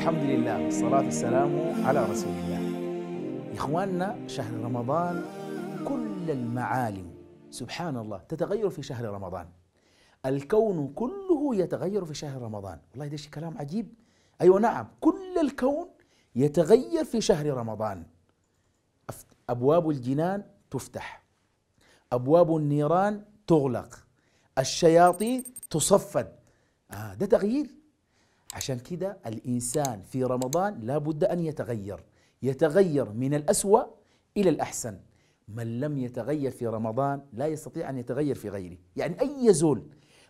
الحمد لله والصلاة والسلام على رسول الله إخواننا شهر رمضان كل المعالم سبحان الله تتغير في شهر رمضان الكون كله يتغير في شهر رمضان والله ده شيء كلام عجيب أيوة نعم كل الكون يتغير في شهر رمضان أبواب الجنان تفتح أبواب النيران تغلق الشياطين تصفد آه ده تغيير عشان كده الإنسان في رمضان لابد أن يتغير يتغير من الأسوأ إلى الأحسن من لم يتغير في رمضان لا يستطيع أن يتغير في غيره يعني أي زول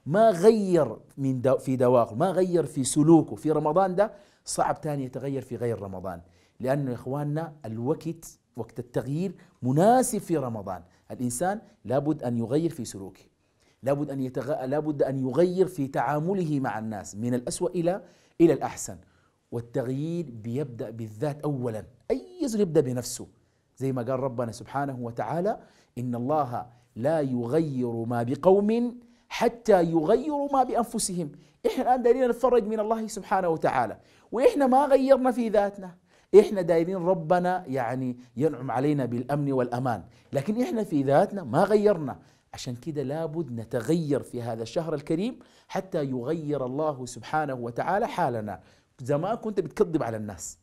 ما غير من دو في دواقه ما غير في سلوكه في رمضان ده صعب تاني يتغير في غير رمضان لأنه يا إخواننا الوقت وقت التغيير مناسب في رمضان الإنسان لابد أن يغير في سلوكه لابد أن, يتغ... لابد أن يغير في تعامله مع الناس من الاسوء إلى إلى الأحسن والتغيير بيبدأ بالذات أولا أي زول يبدأ بنفسه زي ما قال ربنا سبحانه وتعالى إن الله لا يغير ما بقوم حتى يغيروا ما بأنفسهم إحنا الآن دايرين نتفرج من الله سبحانه وتعالى وإحنا ما غيرنا في ذاتنا إحنا دايرين ربنا يعني ينعم علينا بالأمن والأمان لكن إحنا في ذاتنا ما غيرنا عشان كده لابد نتغير في هذا الشهر الكريم حتى يغير الله سبحانه وتعالى حالنا زمان كنت بتكذب على الناس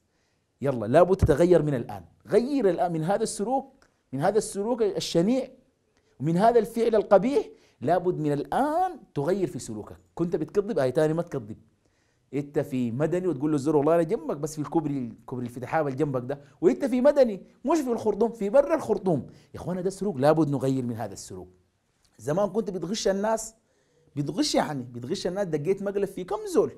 يلا لابد تتغير من الآن غير الآن من هذا السلوك من هذا السلوك الشنيع ومن هذا الفعل القبيح لابد من الآن تغير في سلوكك كنت بتكذب آية تاني ما تكذب انت في مدني وتقول له الزر والله انا جنبك بس في الكوبري كوبري الفتحاب اللي جنبك ده وانت في مدني مش في الخرطوم في برا الخرطوم يا اخوانا ده سلوك لابد نغير من هذا السلوك زمان كنت بتغش الناس بتغش يعني بتغش الناس دقيت مقلب فيه كم زول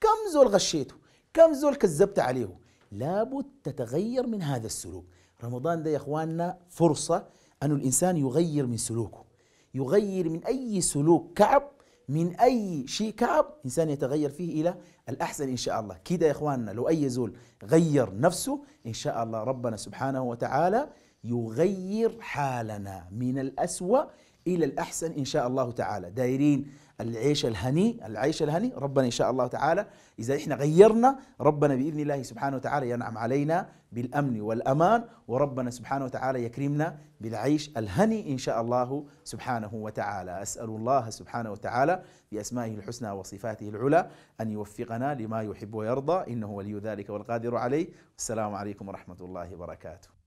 كم زول غشيته كم زول كذبت عليه لابد تتغير من هذا السلوك رمضان ده يا اخواننا فرصه ان الانسان يغير من سلوكه يغير من اي سلوك كعب من اي شيء كعب انسان يتغير فيه الى الاحسن ان شاء الله كده يا اخواننا لو اي زول غير نفسه ان شاء الله ربنا سبحانه وتعالى يغير حالنا من الاسوا الى الاحسن ان شاء الله تعالى دايرين العيش الهني العيش الهني ربنا ان شاء الله تعالى اذا احنا غيرنا ربنا باذن الله سبحانه وتعالى ينعم علينا بالامن والامان وربنا سبحانه وتعالى يكرمنا بالعيش الهني ان شاء الله سبحانه وتعالى اسال الله سبحانه وتعالى باسمائه الحسنى وصفاته العلى ان يوفقنا لما يحب ويرضى انه ولي ذلك والقادر عليه السلام عليكم ورحمه الله وبركاته